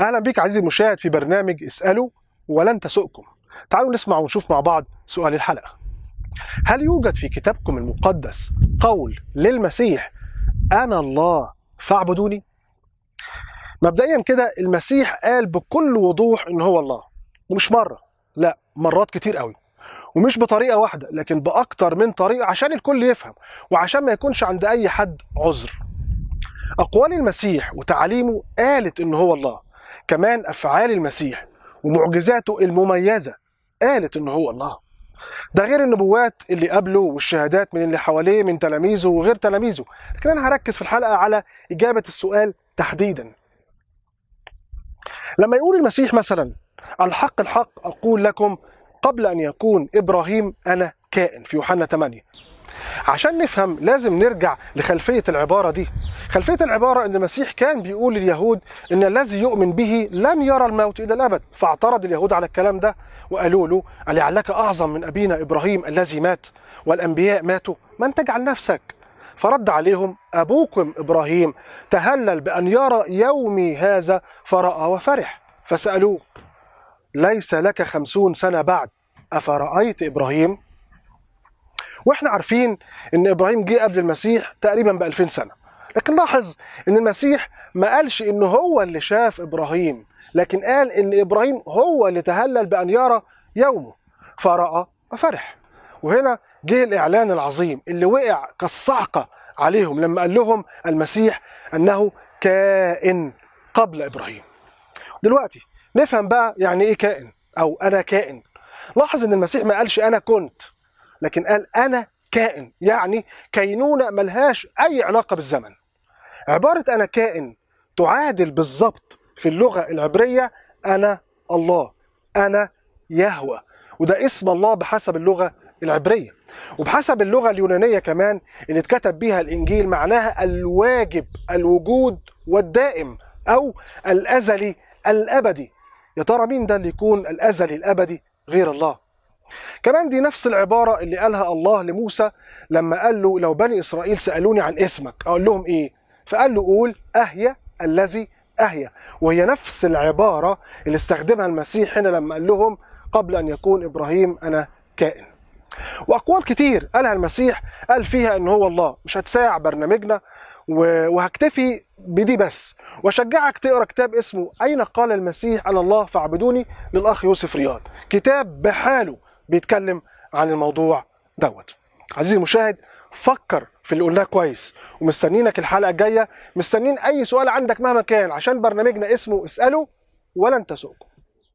اهلا بيك عزيزي المشاهد في برنامج اسالوا ولن تسؤكم تعالوا نسمع ونشوف مع بعض سؤال الحلقه هل يوجد في كتابكم المقدس قول للمسيح انا الله فاعبدوني مبدئيا كده المسيح قال بكل وضوح ان هو الله ومش مره لا مرات كتير قوي ومش بطريقه واحده لكن باكتر من طريقه عشان الكل يفهم وعشان ما يكونش عند اي حد عذر اقوال المسيح وتعاليمه قالت ان هو الله كمان أفعال المسيح ومعجزاته المميزة قالت إن هو الله ده غير النبوات اللي قبله والشهادات من اللي حواليه من تلاميذه وغير تلاميذه لكن أنا هركز في الحلقة على إجابة السؤال تحديدا لما يقول المسيح مثلا الحق الحق أقول لكم قبل أن يكون إبراهيم أنا كائن في يوحنا 8 عشان نفهم لازم نرجع لخلفية العبارة دي خلفية العبارة أن المسيح كان بيقول لليهود أن الذي يؤمن به لن يرى الموت إلى الأبد فاعترض اليهود على الكلام ده وقالوا له ألعلك أعظم من أبينا إبراهيم الذي مات والأنبياء ماتوا من تجعل نفسك فرد عليهم أبوكم إبراهيم تهلل بأن يرى يومي هذا فرأى وفرح فسألوه ليس لك خمسون سنة بعد أفرأيت إبراهيم واحنا عارفين ان ابراهيم جه قبل المسيح تقريبا ب 2000 سنه لكن لاحظ ان المسيح ما قالش ان هو اللي شاف ابراهيم لكن قال ان ابراهيم هو اللي تهلل بان يرى يومه فراى ففرح وهنا جه الاعلان العظيم اللي وقع كالصعقه عليهم لما قال لهم المسيح انه كائن قبل ابراهيم دلوقتي نفهم بقى يعني ايه كائن او انا كائن لاحظ ان المسيح ما قالش انا كنت لكن قال أنا كائن يعني كينونة ملهاش أي علاقة بالزمن عبارة أنا كائن تعادل بالظبط في اللغة العبرية أنا الله أنا يهوى وده اسم الله بحسب اللغة العبرية وبحسب اللغة اليونانية كمان اللي اتكتب بيها الإنجيل معناها الواجب الوجود والدائم أو الأزلي الأبدي يا ترى مين ده اللي يكون الأزلي الأبدي غير الله كمان دي نفس العبارة اللي قالها الله لموسى لما قال له لو بني إسرائيل سألوني عن اسمك أقول لهم إيه فقال له قول أهيا الذي أهيا وهي نفس العبارة اللي استخدمها المسيح هنا لما قال لهم قبل أن يكون إبراهيم أنا كائن وأقوال كتير قالها المسيح قال فيها إن هو الله مش هتساع برنامجنا وهكتفي بدي بس واشجعك تقرا كتاب اسمه اين قال المسيح انا الله فاعبدوني للاخ يوسف رياض كتاب بحاله بيتكلم عن الموضوع دوت عزيزي المشاهد فكر في اللي قلناه كويس ومستنينك الحلقه الجايه مستنين اي سؤال عندك مهما كان عشان برنامجنا اسمه اساله ولا انت